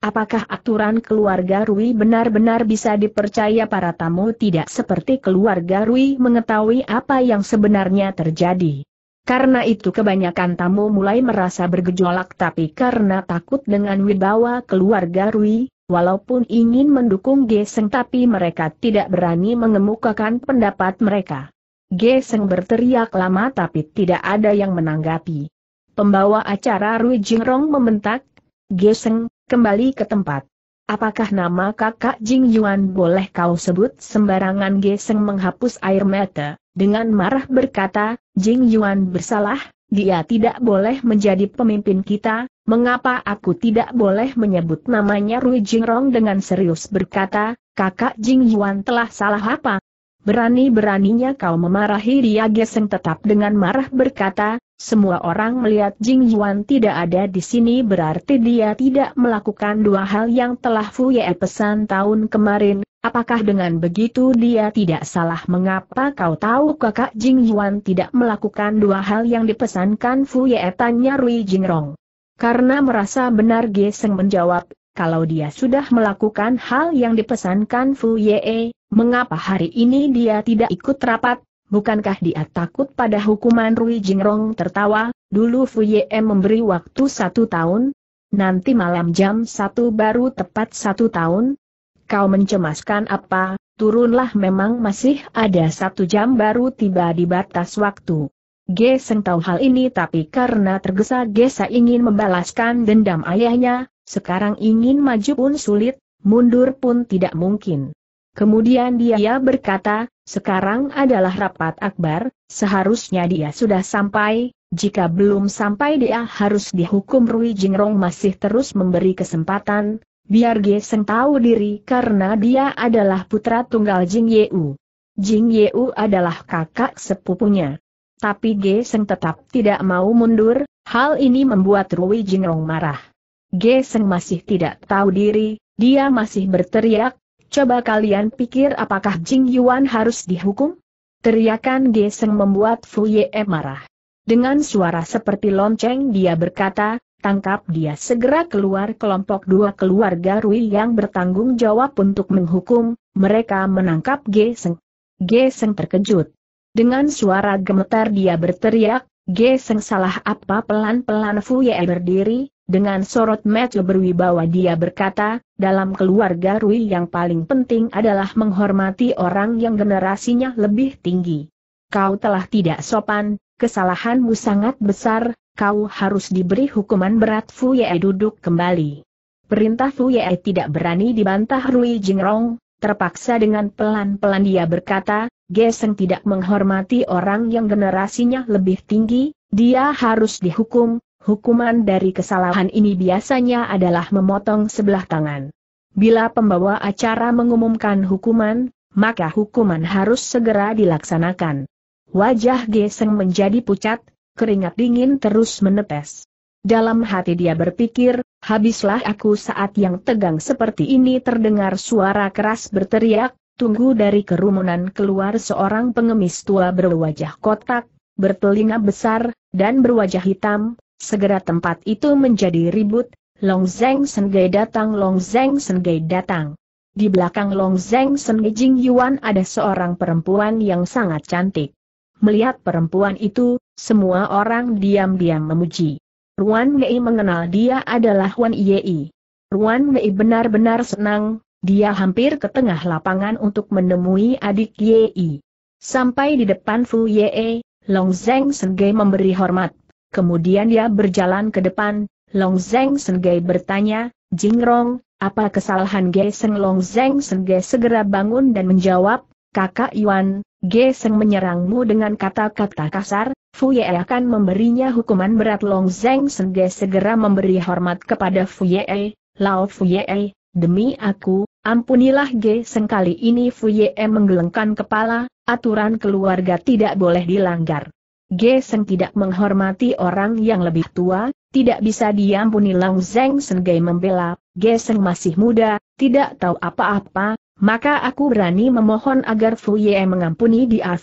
Apakah aturan keluarga Rui benar-benar bisa dipercaya para tamu tidak seperti keluarga Rui mengetahui apa yang sebenarnya terjadi? Karena itu kebanyakan tamu mulai merasa bergejolak tapi karena takut dengan wibawa keluarga Rui, Walaupun ingin mendukung Geseng tapi mereka tidak berani mengemukakan pendapat mereka. Geseng berteriak lama tapi tidak ada yang menanggapi. Pembawa acara Rui Jingrong membentak, Geseng, kembali ke tempat. Apakah nama kakak Jing Yuan boleh kau sebut sembarangan Geseng menghapus air mata, dengan marah berkata, Jing Yuan bersalah, dia tidak boleh menjadi pemimpin kita, mengapa aku tidak boleh menyebut namanya Rui Jingrong dengan serius berkata, kakak Jing Yuan telah salah apa? Berani-beraninya kau memarahi dia Geseng tetap dengan marah berkata, semua orang melihat Jing Yuan tidak ada di sini berarti dia tidak melakukan dua hal yang telah Fu Ye pesan tahun kemarin, Apakah dengan begitu dia tidak salah mengapa kau tahu kakak Jing Yuan tidak melakukan dua hal yang dipesankan Fu Ye tanya Rui Jingrong. Karena merasa benar Geseng menjawab, kalau dia sudah melakukan hal yang dipesankan Fu Ye, mengapa hari ini dia tidak ikut rapat, bukankah dia takut pada hukuman Rui Jingrong tertawa, dulu Fu Ye memberi waktu satu tahun, nanti malam jam satu baru tepat satu tahun, kau mencemaskan apa, turunlah memang masih ada satu jam baru tiba di batas waktu. Geseng tahu hal ini tapi karena tergesa-gesa ingin membalaskan dendam ayahnya, sekarang ingin maju pun sulit, mundur pun tidak mungkin. Kemudian dia berkata, sekarang adalah rapat akbar, seharusnya dia sudah sampai, jika belum sampai dia harus dihukum Rui Jingrong masih terus memberi kesempatan, Biar Geseng tahu diri karena dia adalah putra tunggal Jing Yeu. Jing Yeu adalah kakak sepupunya. Tapi Geseng tetap tidak mau mundur, hal ini membuat Rui Jingrong marah. Geseng masih tidak tahu diri, dia masih berteriak, coba kalian pikir apakah Jing Yuan harus dihukum? Teriakan Geseng membuat Fu Ye marah. Dengan suara seperti lonceng dia berkata, tangkap dia segera keluar kelompok dua keluarga Rui yang bertanggung jawab untuk menghukum, mereka menangkap Geseng. Geseng terkejut. Dengan suara gemetar dia berteriak, Geseng salah apa pelan-pelan Fu Fuye berdiri, dengan sorot mata berwibawa dia berkata, dalam keluarga Rui yang paling penting adalah menghormati orang yang generasinya lebih tinggi. Kau telah tidak sopan, kesalahanmu sangat besar, kau harus diberi hukuman berat Fu Ye duduk kembali. Perintah Fu Ye tidak berani dibantah Rui Jingrong, terpaksa dengan pelan-pelan dia berkata, Geseng tidak menghormati orang yang generasinya lebih tinggi, dia harus dihukum, hukuman dari kesalahan ini biasanya adalah memotong sebelah tangan. Bila pembawa acara mengumumkan hukuman, maka hukuman harus segera dilaksanakan. Wajah Geseng menjadi pucat, keringat dingin terus menetes. Dalam hati dia berpikir, habislah aku saat yang tegang seperti ini terdengar suara keras berteriak, tunggu dari kerumunan keluar seorang pengemis tua berwajah kotak, bertelinga besar, dan berwajah hitam, segera tempat itu menjadi ribut, Long Zeng Sengai datang Long Zeng Sengai datang. Di belakang Long Zeng Sengai Jing Yuan ada seorang perempuan yang sangat cantik. Melihat perempuan itu, semua orang diam-diam memuji. Ruan Mei mengenal dia adalah Wan Yei. Ruan Mei benar-benar senang, dia hampir ke tengah lapangan untuk menemui adik Yei. Sampai di depan Fu Yei, Long Zeng Sengge memberi hormat. Kemudian dia berjalan ke depan, Long Zeng Sengge bertanya, Jingrong, apa kesalahan Seng Long Zeng Sengge segera bangun dan menjawab, kakak Yuan, Geseng menyerangmu dengan kata-kata kasar, Fuye akan memberinya hukuman berat Long Zeng Senge segera memberi hormat kepada Fuye, Lao Fuye, demi aku, ampunilah Geseng kali ini Fuye menggelengkan kepala, aturan keluarga tidak boleh dilanggar. Geseng tidak menghormati orang yang lebih tua, tidak bisa diampuni Long Zeng Senge membela, Geseng masih muda, tidak tahu apa-apa, maka aku berani memohon agar M mengampuni dia.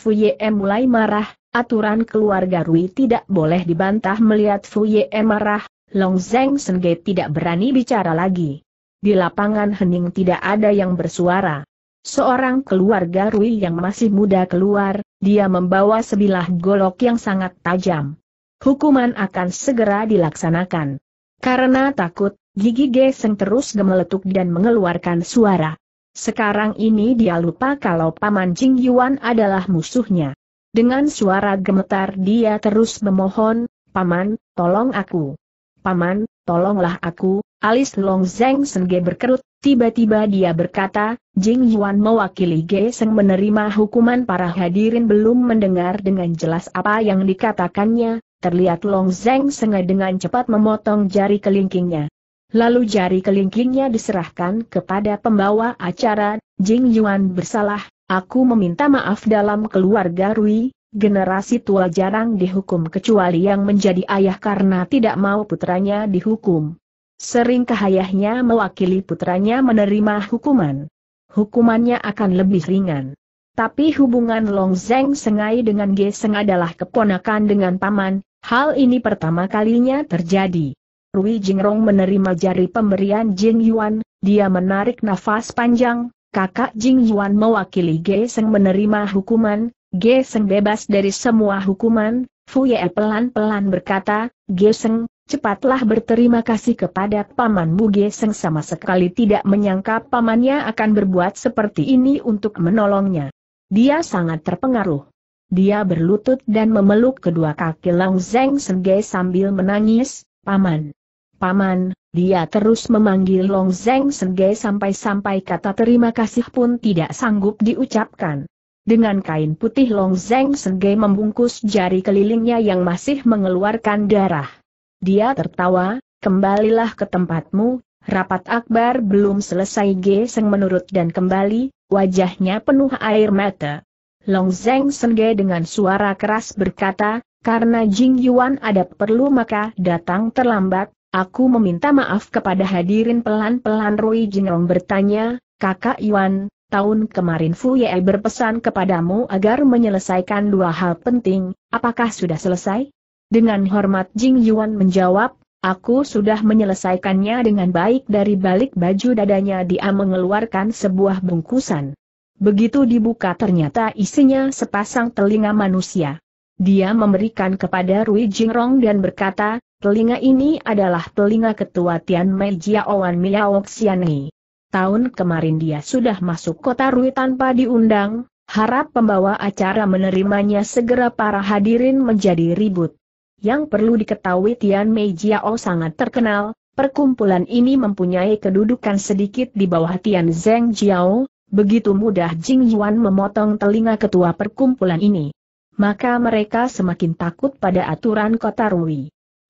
M mulai marah, aturan keluarga Rui tidak boleh dibantah melihat M marah, Long Zeng Senge tidak berani bicara lagi. Di lapangan hening tidak ada yang bersuara. Seorang keluarga Rui yang masih muda keluar, dia membawa sebilah golok yang sangat tajam. Hukuman akan segera dilaksanakan. Karena takut, gigi Geseng terus gemeletuk dan mengeluarkan suara. Sekarang ini dia lupa kalau Paman Jing Yuan adalah musuhnya. Dengan suara gemetar dia terus memohon, Paman, tolong aku. Paman, tolonglah aku, alis Long Zeng Senge berkerut, tiba-tiba dia berkata, Jing Yuan mewakili Ge Seng menerima hukuman para hadirin belum mendengar dengan jelas apa yang dikatakannya, terlihat Long Zeng Senge dengan cepat memotong jari kelingkingnya. Lalu jari kelingkingnya diserahkan kepada pembawa acara, Jing Yuan bersalah, aku meminta maaf dalam keluarga Rui, generasi tua jarang dihukum kecuali yang menjadi ayah karena tidak mau putranya dihukum. Seringkah ayahnya mewakili putranya menerima hukuman. Hukumannya akan lebih ringan. Tapi hubungan Long Zeng Sengai dengan Ge Seng adalah keponakan dengan paman, hal ini pertama kalinya terjadi. Rui Jingrong menerima jari pemberian Jing Yuan, dia menarik nafas panjang, kakak Jing Yuan mewakili Ge Seng menerima hukuman, Ge Seng bebas dari semua hukuman, Fu Ye pelan-pelan berkata, Ge Seng, cepatlah berterima kasih kepada pamanmu Ge Seng sama sekali tidak menyangka pamannya akan berbuat seperti ini untuk menolongnya. Dia sangat terpengaruh. Dia berlutut dan memeluk kedua kaki Lang Zeng Senge sambil menangis, Paman, Paman, dia terus memanggil Long Zeng Senge sampai-sampai kata terima kasih pun tidak sanggup diucapkan. Dengan kain putih Long Zeng Senge membungkus jari kelilingnya yang masih mengeluarkan darah. Dia tertawa, kembalilah ke tempatmu, rapat akbar belum selesai Seng menurut dan kembali, wajahnya penuh air mata. Long Zeng Senge dengan suara keras berkata, karena Jing Yuan ada perlu maka datang terlambat, Aku meminta maaf kepada hadirin pelan-pelan Rui Jingrong bertanya, Kakak Yuan, tahun kemarin Fu Ye berpesan kepadamu agar menyelesaikan dua hal penting, apakah sudah selesai? Dengan hormat Jing Yuan menjawab, Aku sudah menyelesaikannya dengan baik dari balik baju dadanya dia mengeluarkan sebuah bungkusan. Begitu dibuka ternyata isinya sepasang telinga manusia. Dia memberikan kepada Rui Jingrong dan berkata, Telinga ini adalah telinga ketua Tian Mei Jiaoan Miao Xianhi. Tahun kemarin dia sudah masuk kota Rui tanpa diundang, harap pembawa acara menerimanya segera para hadirin menjadi ribut. Yang perlu diketahui Tian Mei Jiao sangat terkenal, perkumpulan ini mempunyai kedudukan sedikit di bawah Tian Zheng Jiao, begitu mudah Jing Yuan memotong telinga ketua perkumpulan ini. Maka mereka semakin takut pada aturan kota Rui.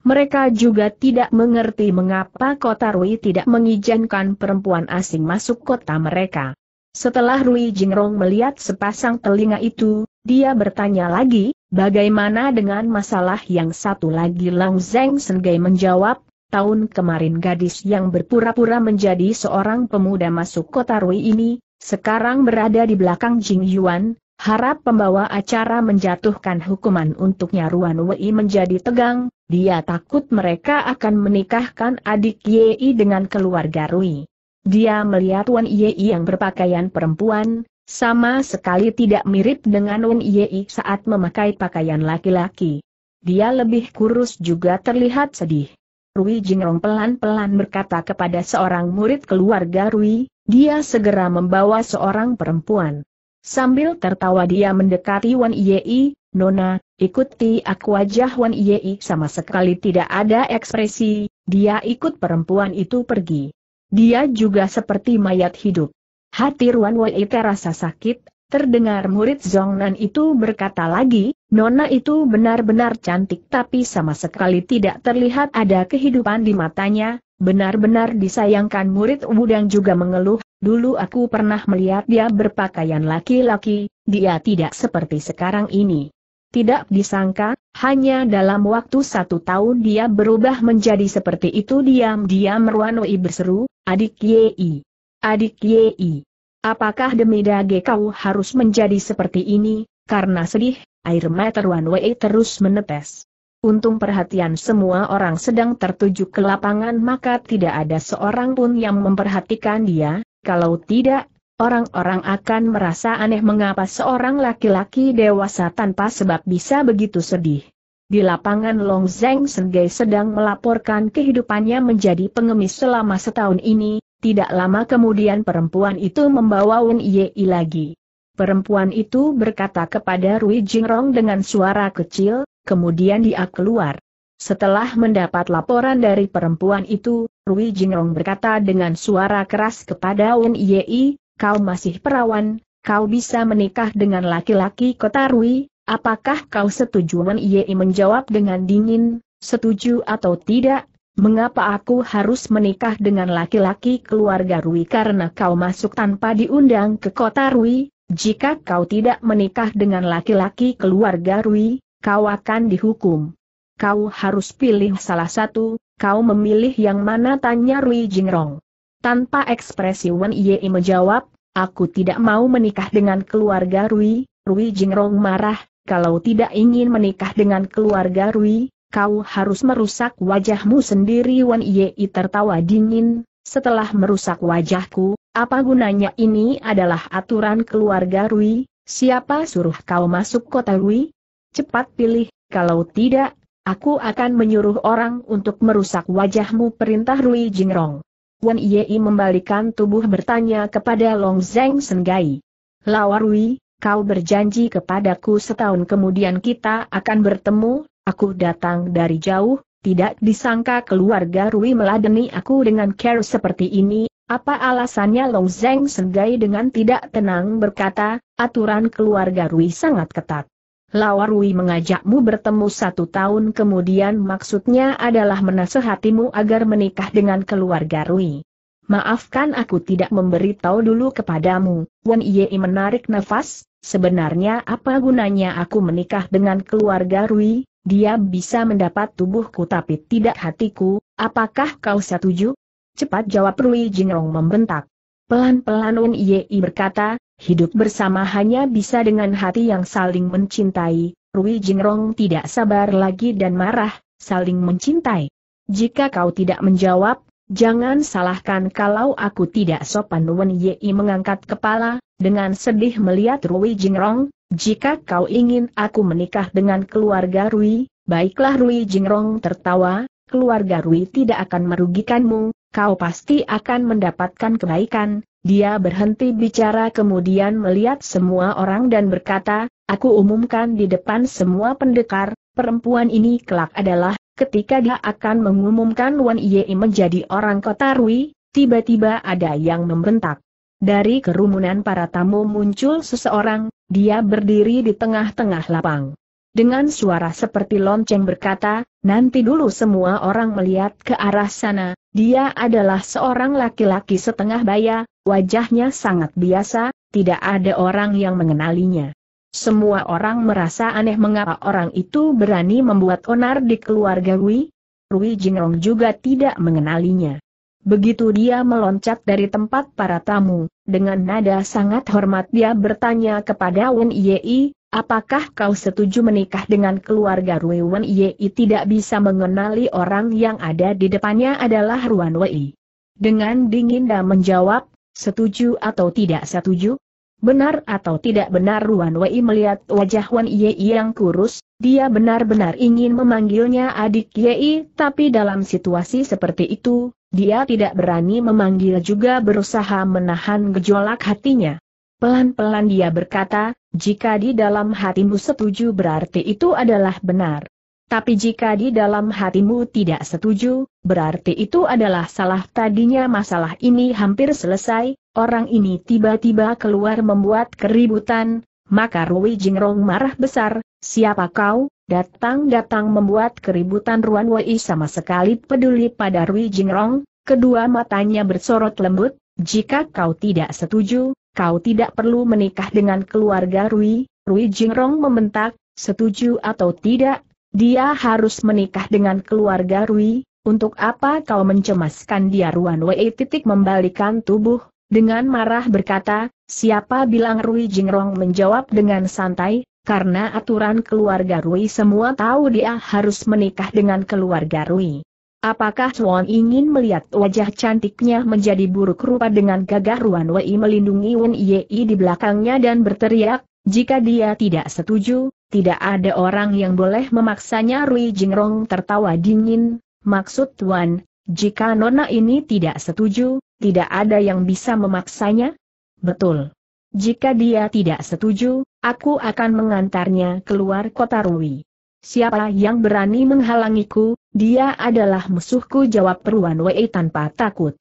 Mereka juga tidak mengerti mengapa kota Rui tidak mengizinkan perempuan asing masuk kota mereka. Setelah Rui Jingrong melihat sepasang telinga itu, dia bertanya lagi, bagaimana dengan masalah yang satu lagi Lang Zeng Sengai menjawab, tahun kemarin gadis yang berpura-pura menjadi seorang pemuda masuk kota Rui ini, sekarang berada di belakang Jing Yuan, Harap pembawa acara menjatuhkan hukuman untuknya Ruan Wei menjadi tegang, dia takut mereka akan menikahkan adik Yei dengan keluarga Rui. Dia melihat Wan Yei yang berpakaian perempuan, sama sekali tidak mirip dengan Wan Yei saat memakai pakaian laki-laki. Dia lebih kurus juga terlihat sedih. Rui Jingrong pelan-pelan berkata kepada seorang murid keluarga Rui, dia segera membawa seorang perempuan. Sambil tertawa dia mendekati Wan Yei, Nona, ikuti aku wajah Wan Yei sama sekali tidak ada ekspresi, dia ikut perempuan itu pergi. Dia juga seperti mayat hidup. Hati Wan Wei terasa sakit, terdengar murid Zongnan itu berkata lagi, Nona itu benar-benar cantik tapi sama sekali tidak terlihat ada kehidupan di matanya, benar-benar disayangkan murid Wudang juga mengeluh, Dulu aku pernah melihat dia berpakaian laki-laki, dia tidak seperti sekarang ini. Tidak disangka, hanya dalam waktu satu tahun dia berubah menjadi seperti itu diam-diam Ruanoi berseru, adik Yei. Adik Yei. Apakah demi dage kau harus menjadi seperti ini, karena sedih, air mata Ruanoi terus menetes. Untung perhatian semua orang sedang tertuju ke lapangan maka tidak ada seorang pun yang memperhatikan dia, kalau tidak, orang-orang akan merasa aneh mengapa seorang laki-laki dewasa tanpa sebab bisa begitu sedih. Di lapangan Long Zeng Sengai sedang melaporkan kehidupannya menjadi pengemis selama setahun ini, tidak lama kemudian perempuan itu membawa Wen Yei lagi. Perempuan itu berkata kepada Rui Jingrong dengan suara kecil, kemudian dia keluar. Setelah mendapat laporan dari perempuan itu, Rui Jinong berkata dengan suara keras kepada Wen Yei, kau masih perawan, kau bisa menikah dengan laki-laki kota Rui, apakah kau setuju Wen Yei menjawab dengan dingin, setuju atau tidak, mengapa aku harus menikah dengan laki-laki keluarga Rui karena kau masuk tanpa diundang ke kota Rui, jika kau tidak menikah dengan laki-laki keluarga Rui, kau akan dihukum. Kau harus pilih salah satu, kau memilih yang mana tanya Rui Jingrong. Tanpa ekspresi Wen Yei menjawab, aku tidak mau menikah dengan keluarga Rui, Rui Jingrong marah, kalau tidak ingin menikah dengan keluarga Rui, kau harus merusak wajahmu sendiri Wan Yei tertawa dingin, setelah merusak wajahku, apa gunanya ini adalah aturan keluarga Rui, siapa suruh kau masuk kota Rui? Cepat pilih, kalau tidak, Aku akan menyuruh orang untuk merusak wajahmu perintah Rui Jingrong. Wen Yei membalikan tubuh bertanya kepada Long Zeng Senggai. Lawa Rui, kau berjanji kepadaku setahun kemudian kita akan bertemu, aku datang dari jauh, tidak disangka keluarga Rui meladeni aku dengan care seperti ini, apa alasannya Long Zeng Senggai dengan tidak tenang berkata, aturan keluarga Rui sangat ketat. Lawarui mengajakmu bertemu satu tahun kemudian maksudnya adalah menasehatimu agar menikah dengan keluarga Rui. Maafkan aku tidak memberitahu dulu kepadamu, Wen Yei menarik nafas, sebenarnya apa gunanya aku menikah dengan keluarga Rui, dia bisa mendapat tubuhku tapi tidak hatiku, apakah kau setuju? Cepat jawab Rui Jingrong membentak. Pelan-pelan Wen Yei berkata, Hidup bersama hanya bisa dengan hati yang saling mencintai, Rui Jingrong tidak sabar lagi dan marah, saling mencintai. Jika kau tidak menjawab, jangan salahkan kalau aku tidak sopan Wen Yi mengangkat kepala, dengan sedih melihat Rui Jingrong, jika kau ingin aku menikah dengan keluarga Rui, baiklah Rui Jingrong tertawa, keluarga Rui tidak akan merugikanmu, kau pasti akan mendapatkan kebaikan, dia berhenti bicara kemudian melihat semua orang dan berkata, aku umumkan di depan semua pendekar, perempuan ini kelak adalah, ketika dia akan mengumumkan Wan Yei menjadi orang kota Rui, tiba-tiba ada yang membentak. Dari kerumunan para tamu muncul seseorang, dia berdiri di tengah-tengah lapang. Dengan suara seperti lonceng berkata, nanti dulu semua orang melihat ke arah sana, dia adalah seorang laki-laki setengah baya, Wajahnya sangat biasa, tidak ada orang yang mengenalinya. Semua orang merasa aneh mengapa orang itu berani membuat onar di keluarga Rui. Rui Jingrong juga tidak mengenalinya. Begitu dia meloncat dari tempat para tamu, dengan nada sangat hormat dia bertanya kepada Wen Yei, apakah kau setuju menikah dengan keluarga Rui Wen Yei tidak bisa mengenali orang yang ada di depannya adalah Ruan Wei. Dengan dingin dan menjawab, Setuju atau tidak setuju? Benar atau tidak benar Wan Wei melihat wajah Wan Ye yang kurus, dia benar-benar ingin memanggilnya adik Ye, tapi dalam situasi seperti itu, dia tidak berani memanggil juga berusaha menahan gejolak hatinya. Pelan-pelan dia berkata, jika di dalam hatimu setuju berarti itu adalah benar. Tapi jika di dalam hatimu tidak setuju, berarti itu adalah salah tadinya masalah ini hampir selesai, orang ini tiba-tiba keluar membuat keributan, maka Rui Jingrong marah besar, siapa kau, datang-datang membuat keributan Ruan Wei sama sekali peduli pada Rui Jingrong, kedua matanya bersorot lembut, jika kau tidak setuju, kau tidak perlu menikah dengan keluarga Rui, Rui Jingrong membentak, setuju atau tidak, dia harus menikah dengan keluarga Rui, untuk apa kau mencemaskan dia Ruan Wei titik membalikan tubuh, dengan marah berkata, siapa bilang Rui Jingrong menjawab dengan santai, karena aturan keluarga Rui semua tahu dia harus menikah dengan keluarga Rui. Apakah Chuan ingin melihat wajah cantiknya menjadi buruk rupa dengan gagah Ruan Wei melindungi Wen Yei di belakangnya dan berteriak, jika dia tidak setuju, tidak ada orang yang boleh memaksanya Rui Jingrong tertawa dingin, maksud Tuan, jika Nona ini tidak setuju, tidak ada yang bisa memaksanya? Betul. Jika dia tidak setuju, aku akan mengantarnya keluar kota Rui. Siapa yang berani menghalangiku, dia adalah musuhku jawab Ruan Wei tanpa takut.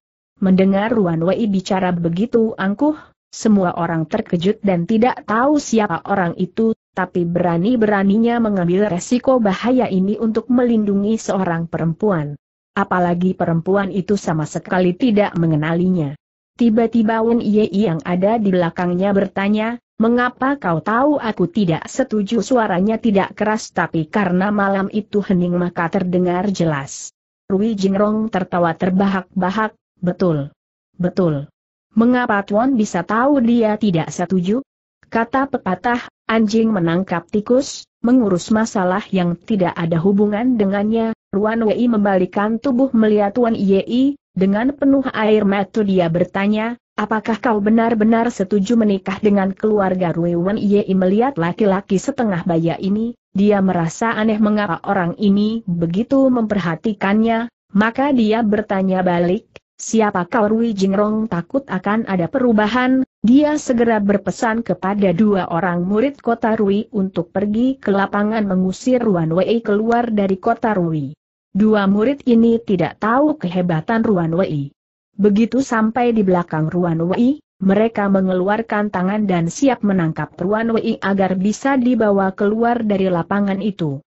Mendengar Ruan Wei bicara begitu angkuh, semua orang terkejut dan tidak tahu siapa orang itu, tapi berani-beraninya mengambil resiko bahaya ini untuk melindungi seorang perempuan. Apalagi perempuan itu sama sekali tidak mengenalinya. Tiba-tiba Wen Ye yang ada di belakangnya bertanya, Mengapa kau tahu aku tidak setuju suaranya tidak keras tapi karena malam itu hening maka terdengar jelas. Rui Jingrong tertawa terbahak-bahak, betul. Betul. Mengapa Tuan bisa tahu dia tidak setuju? Kata pepatah, anjing menangkap tikus, mengurus masalah yang tidak ada hubungan dengannya, Ruan Wei membalikan tubuh melihat Wan Yei, dengan penuh air mata dia bertanya, apakah kau benar-benar setuju menikah dengan keluarga Rui Wan Yei melihat laki-laki setengah baya ini, dia merasa aneh mengapa orang ini begitu memperhatikannya, maka dia bertanya balik, siapa kau Rui Jingrong takut akan ada perubahan, dia segera berpesan kepada dua orang murid kota Rui untuk pergi ke lapangan mengusir Ruan Wei keluar dari kota Rui. Dua murid ini tidak tahu kehebatan Ruan Wei. Begitu sampai di belakang Ruan Wei, mereka mengeluarkan tangan dan siap menangkap Ruan Wei agar bisa dibawa keluar dari lapangan itu.